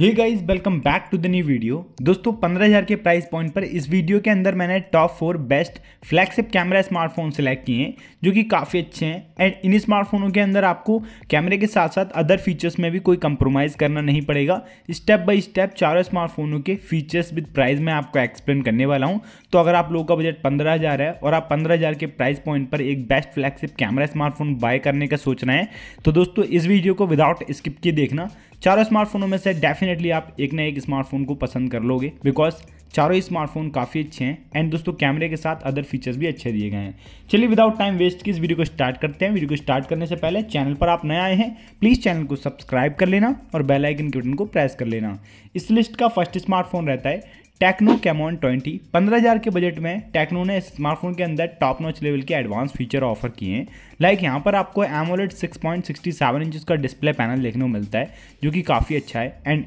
hey guys welcome back to the new video दोस्तों 15000 के price point पर इस वीडियो के अंदर मैंने top four best flagship camera smartphone select किए हैं जो कि काफ़ी अच्छे हैं एंड इन स्मार्टफोनों के अंदर आपको कैमरे के साथ साथ अदर फीचर्स में भी कोई कंप्रोमाइज़ करना नहीं पड़ेगा स्टेप बाई स्टेप चारों स्मार्टफोनों के फीचर्स विद प्राइस मैं आपको एक्सप्लेन करने वाला हूँ तो अगर आप लोगों का बजट पंद्रह है और आप पंद्रह के प्राइस पॉइंट पर एक best flagship camera smartphone buy करने का सोच रहे हैं तो दोस्तों इस वीडियो को विदाउट स्किप के देखना चारों स्मार्टफोनों में से डेफिनेटली आप एक ना एक स्मार्टफोन को पसंद कर लोगे बिकॉज चारों ही स्मार्टफोन काफ़ी अच्छे हैं एंड दोस्तों कैमरे के साथ अदर फीचर्स भी अच्छे दिए गए हैं चलिए विदाउट टाइम वेस्ट की इस वीडियो को स्टार्ट करते हैं वीडियो को स्टार्ट करने से पहले चैनल पर आप नए आए हैं प्लीज़ चैनल को सब्सक्राइब कर लेना और बेल आइकन के बटन को प्रेस कर लेना इस लिस्ट का फर्स्ट स्मार्टफोन रहता है टेक्नो कैमोन 20 15000 के बजट में टेक्नो ने स्मार्टफोन के अंदर टॉप नॉच लेवल के एडवांस फीचर ऑफर किए हैं लाइक यहाँ पर आपको एमोलेट 6.67 इंच का डिस्प्ले पैनल देखने को मिलता है जो कि काफ़ी अच्छा है एंड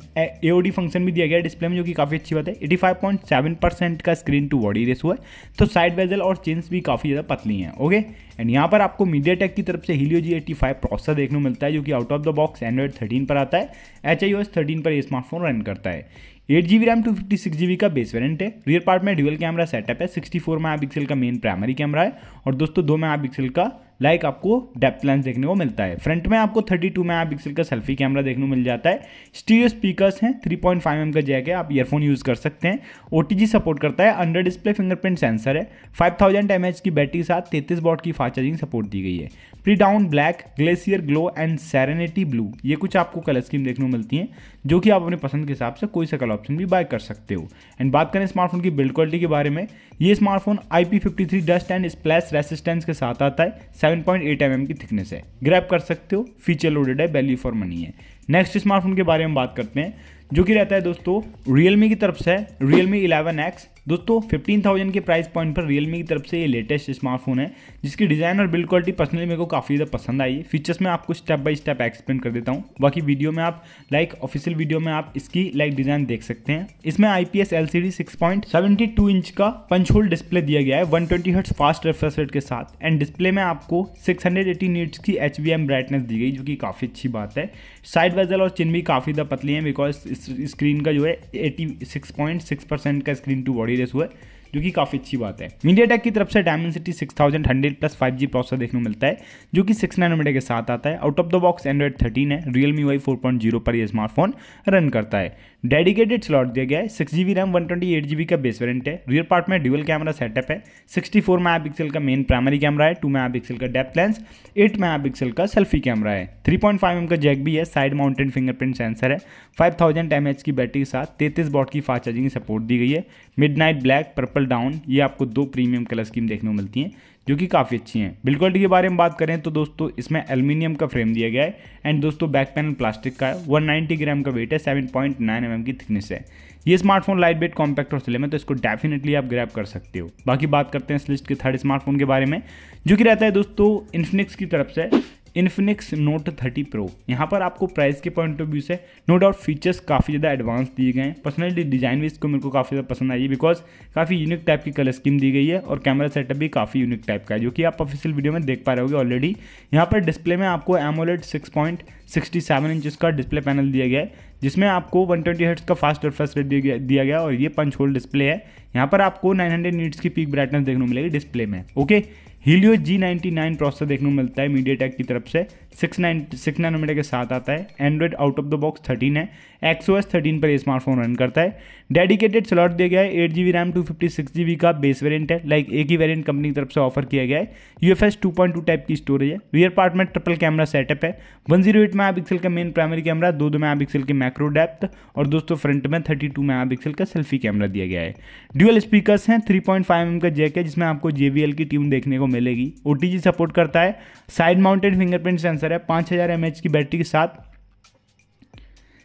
ए फंक्शन भी दिया गया डिस्प्ले में जो कि काफ़ी अच्छी बात है सेवन परसेंट का स्क्रीन टू बॉडी रेस हुआ है तो साइड वेजल और चेंस भी काफ़ी ज़्यादा पतली हैं ओके एंड यहाँ पर आपको मीडिया टेक की तरफ से Helio G eighty five processor देखने को मिलता है जो कि out of the box Android thirteen पर आता है H I O S thirteen पर ये स्मार्टफोन रन करता है eight G B RAM two fifty six G B का बेस वेरेंट है रियर पार्ट में ड्यूअल कैमरा सेटअप है सिक्सटी फोर मेगा पिक्सल का मेन प्राइमरी कैमरा है और दोस्तों दो मेगा पिक्सल का लाइक like आपको डेप्थ लेंस देखने को मिलता है फ्रंट में आपको 32 टू मेगा पिक्सल का सेल्फी कैमरा देखने को मिल जाता है स्टीरियो स्पीकर्स हैं 3.5 पॉइंट mm का जैक है आप ईयरफोन यूज़ कर सकते हैं ओ सपोर्ट करता है अंडर डिस्प्ले फिंगरप्रिंट सेंसर है फाइव थाउजेंड की बैटरी के साथ तैतीस बॉट की फास्ट चार्जिंग सपोर्ट दी गई है प्री डाउन black glacier glow and serenity blue ये कुछ आपको कलर स्कीम देखने को मिलती हैं जो कि आप अपने पसंद के हिसाब से कोई सा कलर ऑप्शन भी बाय कर सकते हो एंड बात करें स्मार्टफोन की बिल्ड क्वालिटी के बारे में ये smartphone I P fifty three dust and splash resistance के साथ आता है 7.8 पॉइंट mm की थिकनेस है ग्रैप कर सकते हो फीचर लोडेड है वैल्यू फॉर मनी है नेक्स्ट स्मार्टफोन के बारे में बात करते हैं जो कि रहता है दोस्तों रियलमी की तरफ से रियलमी इलेवन एक्स दोस्तों थाउजेंड के प्राइस पॉइंट पर रियलमी की तरफ से ये लेटेस्ट स्मार्टफोन है जिसकी डिज़ाइन और बिल्ड क्वालिटी पर्सनली मेरे को काफ़ी ज़्यादा पसंद आई है फीचर्स में आपको स्टेप बाय स्टेप एक्सप्लेन कर देता हूँ बाकी वीडियो में आप लाइक ऑफिशियल वीडियो में आप इसकी लाइक डिज़ाइन देख सकते हैं इसमें I P S L C D six point seventy two inch का पंच होल डिस्प्ले दिया गया है one twenty hertz fast refresh rate के साथ एंड डिस्प्ले में आपको सिक्स हंड्रेड एटी नीट्स की एच बी एम ब्राइटनेस दी गई जो कि काफ़ी अच्छी बात है साइड वेजल और चिन भी काफ़ी ज़्यादा पतली है बिकॉज स्क्रीन का जो है eighty six point six percent का स्क्रीन टू बॉडी रेस हुआ है जो कि काफ़ी अच्छी बात है मीडिया टेक की तरफ से Dimensity six thousand hundred plus five G processor देखने को मिलता है जो कि सिक्स नाइनोमीटर के साथ आता है out of the box Android thirteen है Realme Y four point zero पर यह स्मार्टफोन रन करता है डेडिकेटेड स्लॉट दिया गया है six G B RAM one twenty eight G B का बेस वेरेंट है रियर पार्ट में ड्यूअल कैमरा सेटअप है सिक्सटी फोर मेगा पिक्सल का मेन प्राइमरी कैमरा है टू मेगा पिक्सल का depth lens eight megapixel का selfie camera है three point five M का जैक भी है साइड माउंटेन फिंगरप्रिंट सेंसर है फाइव थाउजेंड एम एच की बैटरी के साथ तैतीस बॉट की फास्ट चार्जिंग सपोर्ट दी गई है midnight black purple dawn ये आपको दो प्रीमियम कलर स्कीम देखने को मिलती हैं जो कि काफ़ी अच्छी हैं बिल्ड क्वालिटी के बारे में बात करें तो दोस्तों इसमें एल्यूमिनियम का फ्रेम दिया गया है एंड दोस्तों बैक पैनल प्लास्टिक का है वन नाइन्टी ग्राम का वेट है सेवन पॉइंट नाइन एम की थिकनेस है ये स्मार्टफोन लाइट वेट कॉम्पैक्ट और स्लिम है तो इसको डेफिनेटली आप ग्रैप कर सकते हो बाकी बात करते हैं इस लिस्ट के थर्ड स्मार्टफोन के बारे में जो कि रहता है दोस्तों इन्फिनिक्स की तरफ से इन्फिनिक्स नोट 30 प्रो यहाँ पर आपको प्राइस के पॉइंट ऑफ व्यू से नो डाउट फीचर्स काफ़ी ज़्यादा एडवांस दिए गए हैं पर्सनली डिज़ाइन भी इसको मेरे को काफ़ी ज़्यादा पसंद आई है बिकॉज काफ़ी यूनिक टाइप की कलर स्कीम दी गई है और कैमरा सेटअप भी काफ़ी यूनिक टाइप टाइप का है जो कि आप ऑफिशियल वीडियो में देख पा रहे होगे ऑलरेडी यहाँ पर डिस्प्ले में आपको एमोलेट 6.67 इंचेस का डिस्प्ले पैनल दिया गया है जिसमें आपको 120 ट्वेंटी का फास्ट रिफ्रेश रेट दिया गया और ये पंच होल डिस्प्ले है यहाँ पर आपको 900 हंड्रेड नीट्स की पीक ब्राइटनेस देखने को मिलेगी डिस्प्ले में okay Helio G ninety nine processor देखने को मिलता है मीडिया की तरफ से सिक्स नाइन सिक्स नाइनोमीटर के साथ आता है Android out of the box thirteen है एक्सो एस थर्टीन पर स्मार्टफोन रन करता है डेडिकेटेड स्लॉट दिया गया है eight G B RAM two fifty six G B का बेस वेरियंट है लाइक एक ही वेरियंट कंपनी की तरफ से ऑफर किया गया है U F S two point two type की स्टोरेज है रियर पार्ट में ट्रिपल कैमरा सेटअप है one zero eight megapixel का मेन प्राइमरी कैमरा दो दो मेगा पिक्सल के मैक्रो डेप्थ और दोस्तों फ्रंट में थर्टी टू मेगा पिक्सल का सेल्फी कैमरा दिया गया है ड्यूअल स्पीकर्स हैं थ्री पॉइंट फाइव एम का जैक है जिसमें आपको जे बी एल की ट्यून देखने को मिलेगी ओ टी जी सपोर्ट करता है साइड माउंटेड फिंगरप्रिंट सेंसर आंसर है पाँच हज़ार एम की बैटरी के साथ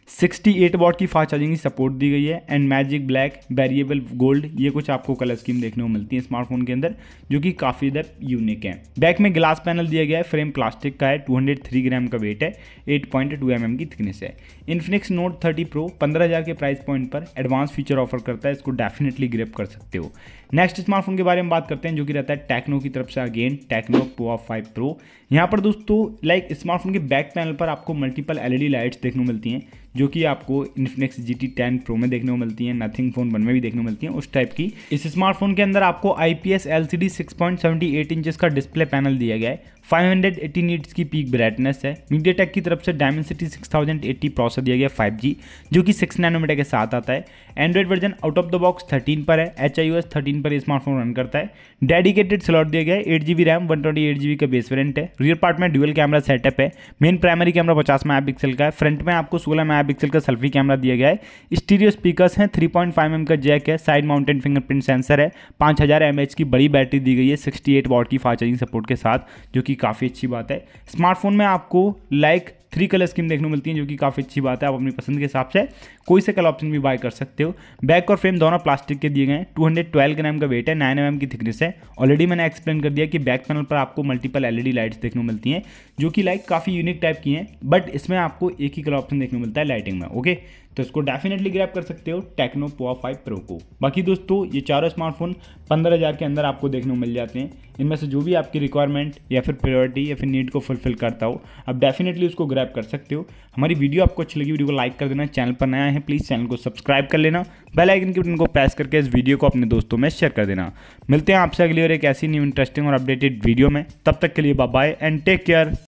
68 वॉट की फास्ट चार्जिंग की सपोर्ट दी गई है and magic black variable gold ये कुछ आपको कलर स्कीम देखने को मिलती है स्मार्टफोन के अंदर जो कि काफ़ी इधर यूनिक है बैक में ग्लास पैनल दिया गया है फ्रेम प्लास्टिक का है 203 ग्राम का वेट है 8.2 पॉइंट mm की थिकनेस है इन्फिनिक्स नोट थर्टी प्रो हज़ार के प्राइस पॉइंट पर एडवांस फीचर ऑफर करता है इसको डेफिनेटली ग्रेप कर सकते हो नेक्स्ट स्मार्टफोन के बारे में बात करते हैं जो कि रहता है टेक्नो की तरफ से again Tecno Pova five Pro यहाँ पर दोस्तों लाइक स्मार्टफोन के बैक पैनल पर आपको मल्टीपल एलईडी लाइट्स देखने को मिलती हैं जो कि आपको Infinix G T ten Pro में देखने को मिलती है नथिंग फोन वन में भी देखने को मिलती है उस टाइप की इस स्मार्टफोन के अंदर आपको I P S L C D six point seventy eight inches का डिस्प्ले पैनल दिया गया है 580 नीट्स की पीक ब्राइटनेस है मीडिया टेक की तरफ से डायमेंसिटी 6080 प्रोसेसर दिया गया 5G जो कि 6 नैनोमीटर के साथ आता है Android version out of the box 13 पर है एच आई थर्टीन पर स्मार्टफोन रन करता है डेडिकेटेड स्लॉट दिया गया eight G B RAM one twenty eight G B का बेस वेरेंट है रियर पार्ट में डुअल कैमरा सेटअप है मेन प्राइमरी कैमरा पचास मेगा पिक्सल का है फ्रंट में आपको सोलह मेगा पिक्सल का सेल्फी कैमरा दिया गया है स्टीरियो स्पीकर हैं थ्री पॉइंट फाइव एम का जैक है साइड माउंटेन फिंगरप्रिंट सेंसर है पाँच हज़ार एम एच की बड़ी बैटरी दी गई है सिक्सटी एट वॉट की फास्ट चार्जिंग सपोर्ट के साथ जो कि काफ़ी अच्छी बात है स्मार्टफोन में आपको लाइक थ्री कलर स्कीम देखने को मिलती है जो कि काफ़ी अच्छी बात है आप अपनी पसंद के हिसाब से कोई से कलर ऑप्शन भी बाय कर सकते हो बैक और फ्रेम दोनों प्लास्टिक के दिए गए हैं टू हंड्रेड ट्वेल्व ग्राम का वेट है नाइन एम mm की थिकनेस है ऑलरेडी मैंने एक्सप्लेन कर दिया कि बैक पैनल पर आपको मल्टीपल एलईडी लाइट्स देखने को मिलती हैं जो कि लाइक काफ़ी यूनिक टाइप की हैं बट इसमें आपको एक ही कलर ऑप्शन देखने को मिलता है लाइटिंग में ओके तो इसको डेफिनेटली ग्रैप कर सकते हो टेक्नो पोआ फाइव प्रो को बाकी दोस्तों ये चारों स्मार्टफोन पंद्रह हज़ार के अंदर आपको देखने को मिल जाते हैं इनमें से जो भी आपकी रिक्वायरमेंट या फिर प्रायोरिटी या फिर नीड को फुलफिल करता हो आप डेफिनेटली उसको ग्रैप कर सकते हो हमारी वीडियो आपको अच्छी लगी वीडियो को लाइक कर देना चैनल पर नया है प्लीज़ चैनल को सब्सक्राइब कर लेना बेल आइकन के बटन को प्रेस करके इस वीडियो को अपने दोस्तों में शेयर कर देना मिलते हैं आपसे अगली और एक ऐसी न्यू इंटरेस्टिंग और अपडेटेड वीडियो में तब तक के लिए बाय एंड टेक केयर